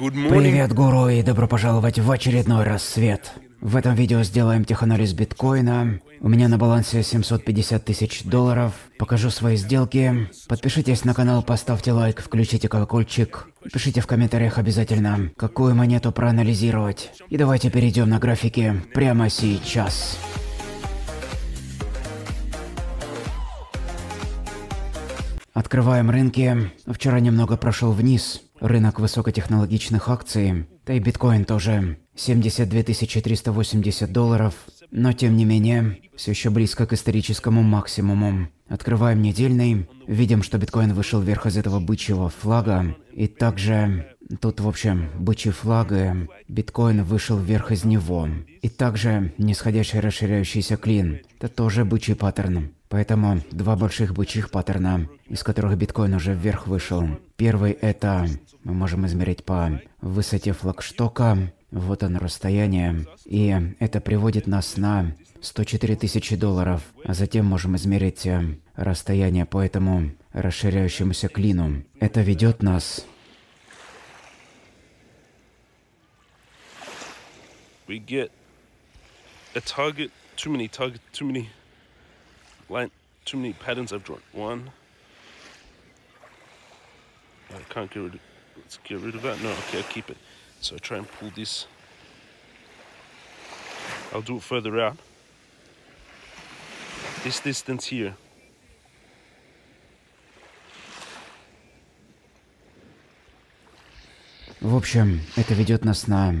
Привет, гуру, и добро пожаловать в очередной рассвет. В этом видео сделаем теханализ биткоина. У меня на балансе 750 тысяч долларов. Покажу свои сделки. Подпишитесь на канал, поставьте лайк, включите колокольчик. Пишите в комментариях обязательно, какую монету проанализировать. И давайте перейдем на графики прямо сейчас. Открываем рынки. Вчера немного прошел вниз. Рынок высокотехнологичных акций, да и биткоин тоже. 72 380 долларов, но тем не менее, все еще близко к историческому максимуму. Открываем недельный, видим, что биткоин вышел вверх из этого бычьего флага, и также... Тут, в общем, бычий флаг и биткоин вышел вверх из него. И также нисходящий расширяющийся клин. Это тоже бычий паттерн. Поэтому два больших бычьих паттерна, из которых биткоин уже вверх вышел. Первый это мы можем измерить по высоте флагштока, вот оно расстояние, и это приводит нас на 104 тысячи долларов, а затем можем измерить э, расстояние по этому расширяющемуся клину. Это ведет нас We get a target, too many target, too many line, too many patterns I've drawn. One. I can't get rid of, let's get rid of that. No, okay, I'll keep it. So I try and pull this. I'll do it further out. This distance here. В общем, это ведет нас на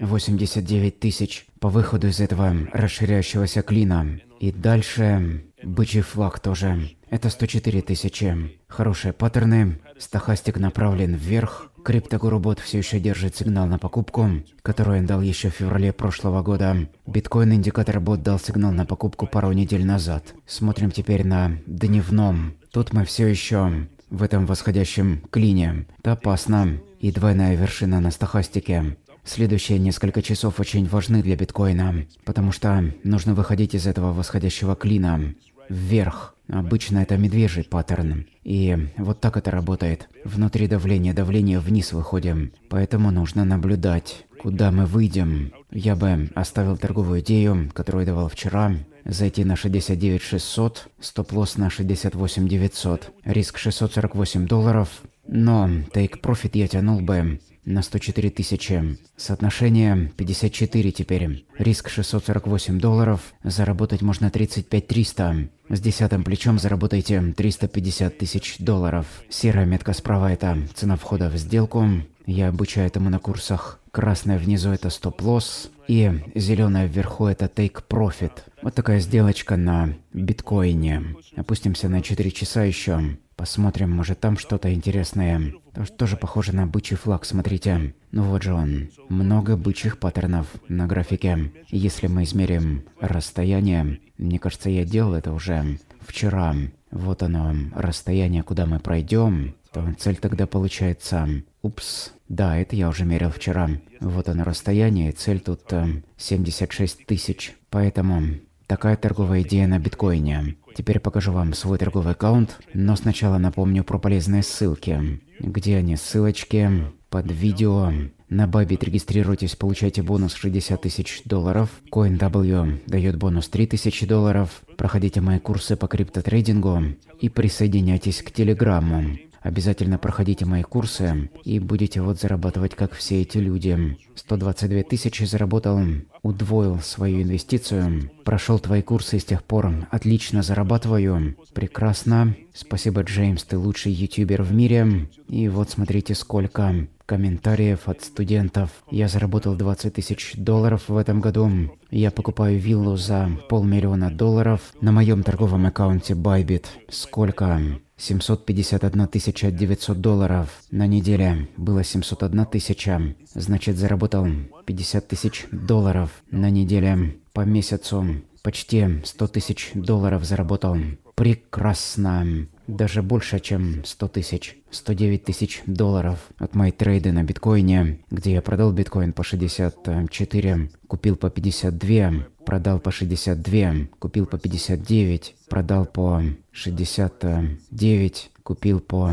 89 тысяч по выходу из этого расширяющегося клина. И дальше Бычий флаг тоже. Это 104 тысячи. Хорошие паттерны. Стохастик направлен вверх. Криптогурубот все еще держит сигнал на покупку, который он дал еще в феврале прошлого года. Биткоин индикатор бот дал сигнал на покупку пару недель назад. Смотрим теперь на дневном. Тут мы все еще в этом восходящем клине. Это опасно. И двойная вершина на стохастике. Следующие несколько часов очень важны для биткоина, потому что нужно выходить из этого восходящего клина вверх. Обычно это медвежий паттерн. И вот так это работает. Внутри давления, давление вниз выходим. Поэтому нужно наблюдать, куда мы выйдем. Я бы оставил торговую идею, которую давал вчера. Зайти на 69 600, стоп-лосс на 68 900, риск 648 долларов. Но take profit я тянул бы на 104 тысячи. Соотношение 54 теперь. Риск 648 долларов, заработать можно 35 300. С десятым плечом заработайте 350 тысяч долларов. Серая метка справа – это цена входа в сделку. Я обучаю этому на курсах. Красная внизу это стоп-лосс, и зеленая вверху это take profit. Вот такая сделочка на биткоине. Опустимся на 4 часа еще. Посмотрим, может там что-то интересное. Тоже похоже на бычий флаг, смотрите. Ну вот же он. Много бычьих паттернов на графике. Если мы измерим расстояние, мне кажется, я делал это уже вчера. Вот оно, расстояние, куда мы пройдем то цель тогда получается... Упс. Да, это я уже мерил вчера. Вот оно расстояние, цель тут э, 76 тысяч. Поэтому такая торговая идея на биткоине. Теперь покажу вам свой торговый аккаунт, но сначала напомню про полезные ссылки. Где они? Ссылочки под видео. На Бабит регистрируйтесь, получайте бонус 60 тысяч долларов. CoinW дает бонус тысячи долларов. Проходите мои курсы по криптотрейдингу и присоединяйтесь к Телеграмму. Обязательно проходите мои курсы и будете вот зарабатывать, как все эти люди. 122 тысячи заработал, удвоил свою инвестицию, прошел твои курсы и с тех пор отлично зарабатываю. Прекрасно. Спасибо, Джеймс, ты лучший ютубер в мире. И вот смотрите сколько комментариев от студентов. Я заработал 20 тысяч долларов в этом году. Я покупаю виллу за полмиллиона долларов на моем торговом аккаунте Bybit. Сколько? 751 900 долларов. На неделе было 701 тысяча. Значит, заработал 50 тысяч долларов на неделе по месяцу. Почти 100 тысяч долларов заработал. Прекрасно. Даже больше, чем 100 тысяч. 109 тысяч долларов от моей трейды на биткоине, где я продал биткоин по 64, купил по 52, продал по 62, купил по 59, продал по 69, купил по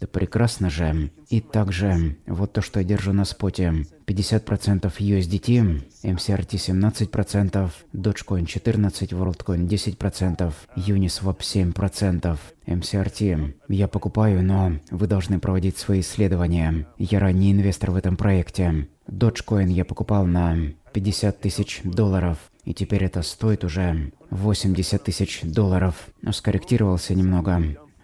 Да прекрасно же. И также, вот то, что я держу на споте. 50% USDT, MCRT 17%, Dogecoin 14%, WorldCoin 10%, Uniswap 7%, MCRT. Я покупаю, но вы должны проводить свои исследования. Я ранний инвестор в этом проекте. Dogecoin я покупал на 50 тысяч долларов, и теперь это стоит уже 80 тысяч долларов. Но скорректировался немного.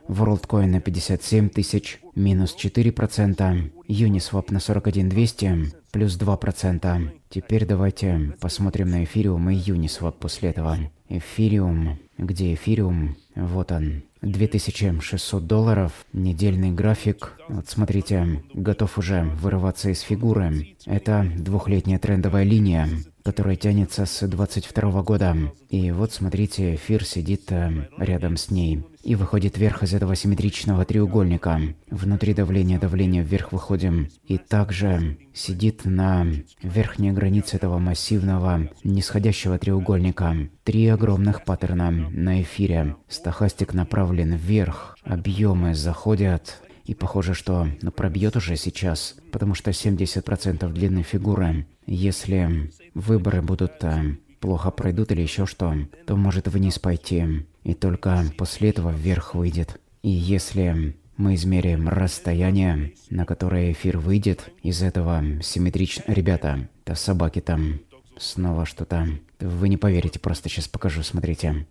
WorldCoin на 57 тысяч, минус 4%, Uniswap на 41 200, плюс 2%. Теперь давайте посмотрим на эфириум и Uniswap после этого. Эфириум. Где эфириум? Вот он. 2600 долларов, недельный график. Вот смотрите, готов уже вырываться из фигуры. Это двухлетняя трендовая линия, которая тянется с 22 года. И вот смотрите, эфир сидит э, рядом с ней и выходит вверх из этого симметричного треугольника. Внутри давления давления вверх выходим. И также сидит на верхней границе этого массивного нисходящего треугольника. Три огромных паттерна на эфире. Стохастик направлен вверх. Объемы заходят. И похоже, что ну, пробьет уже сейчас, потому что 70% длины фигуры. Если выборы будут э, плохо пройдут или еще что, то может вниз пойти. И только после этого вверх выйдет. И если мы измерим расстояние, на которое эфир выйдет, из этого симметрично... Ребята, то собаки там. Снова что-то. Вы не поверите, просто сейчас покажу, смотрите.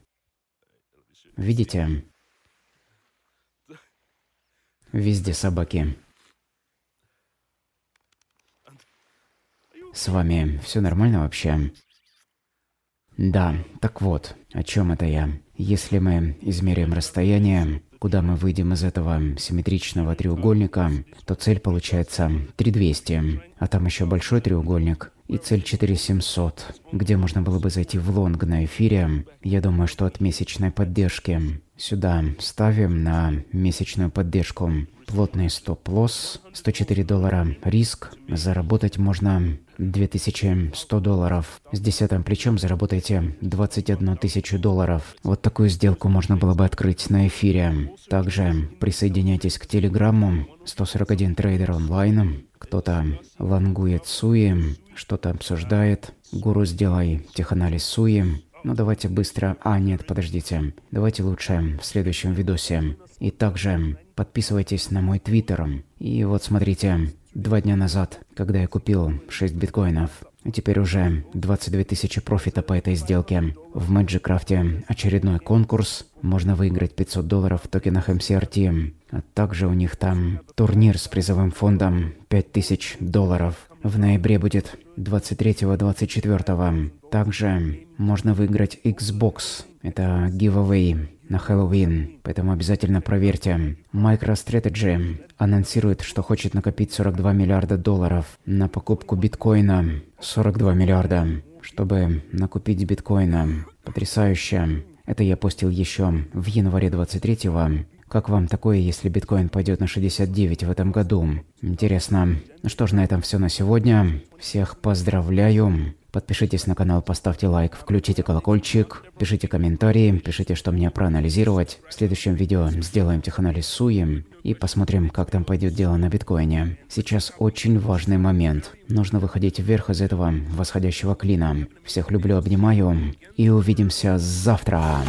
Видите? Везде собаки. С вами все нормально вообще? Да, так вот, о чем это я? Если мы измеряем расстояние, куда мы выйдем из этого симметричного треугольника, то цель получается 3200. А там еще большой треугольник и цель 4700, где можно было бы зайти в лонг на эфире. Я думаю, что от месячной поддержки. Сюда ставим на месячную поддержку. Плотный стоп-лосс, 104 доллара риск. Заработать можно 2100 долларов. С десятым плечом заработаете 21 тысячу долларов. Вот такую сделку можно было бы открыть на эфире. Также присоединяйтесь к Телеграмму 141 трейдер онлайном, кто-то лангует суи, что-то обсуждает, гуру сделай теханализ суи, но ну, давайте быстро... А, нет, подождите. Давайте лучше в следующем видосе. И также подписывайтесь на мой твиттер. И вот смотрите, два дня назад, когда я купил 6 биткоинов, Теперь уже 22 тысячи профита по этой сделке. В Мэджикрафте очередной конкурс. Можно выиграть 500 долларов в токенах MCRT. А также у них там турнир с призовым фондом 5000 долларов. В ноябре будет 23-24. Также можно выиграть Xbox. Это giveaway на Хэллоуин, поэтому обязательно проверьте. MicroStrategy анонсирует, что хочет накопить 42 миллиарда долларов на покупку биткоина. 42 миллиарда, чтобы накупить биткоина. Потрясающе. Это я постил еще в январе 23-го. Как вам такое, если биткоин пойдет на 69 в этом году? Интересно. Ну что ж, на этом все на сегодня. Всех поздравляю. Подпишитесь на канал, поставьте лайк, включите колокольчик, пишите комментарии, пишите, что мне проанализировать. В следующем видео сделаем теханализ Суи и посмотрим, как там пойдет дело на биткоине. Сейчас очень важный момент. Нужно выходить вверх из этого восходящего клина. Всех люблю, обнимаю и увидимся завтра.